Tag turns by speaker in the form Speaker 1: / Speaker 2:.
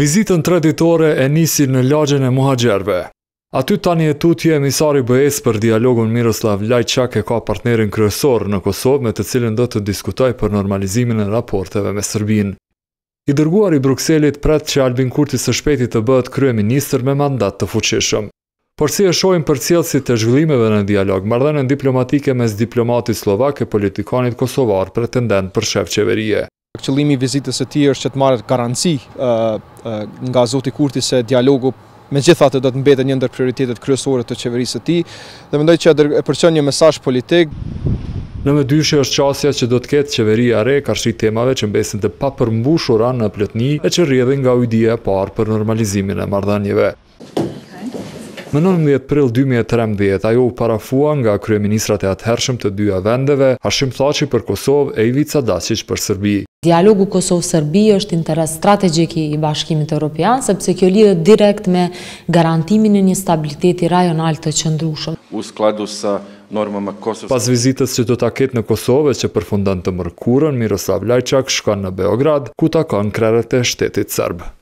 Speaker 1: Vizitën traditore e nisi në lagjen e muhajgjerve. Aty tani e tutje emisari bëhes për dialogun Miroslav Lajçak e ka partnerin kryesor në Kosovë me të cilën do të diskutoj për normalizimin e raporteve me Sërbin. I dërguar i Bruxellit pret që Albin Kurti së shpeti të bëhet krye minister me mandat të fuqishëm. Por si e shojnë për cilësit të zhvillimeve në dialog, mardhenën diplomatike mes diplomati Slovak e politikanit Kosovar pretendent për shef qeverie.
Speaker 2: Qëllimi i vizitës së tij është që të marrë garanci nga Zoti Kurti se dialogu me të do të mbetë një ndër prioritetet kryesore të qeverisë së tij dhe mendoj që e përçon një
Speaker 1: mesazh politik. Në me dyshe është qasja që do të ketë qeveria re karshi temave që mbesin të papërmbushura në plëtni e që rjedhin nga e parë për normalizimin e mardhanjive. Më 19 prill 2013, ajo u parafua nga kryeministrat e atëhershëm të dyja vendeve, Hashim thaci për Kosovë e Ivica Dasic për Sërbi.
Speaker 3: Dialogu Kosovë-Sërbi është interes strategjik i bashkimit Europian, sepse kjo lidhë direkt me garantimin e një stabiliteti rajonal të qëndrushëm.
Speaker 4: U skladu sa normëm e Kosovë... Pas
Speaker 1: vizitës që të taket në Kosovë që përfundan të mërkurën, Miroslav Lajçak shkon në Beograd, ku takon krerët e shtetit sërbë.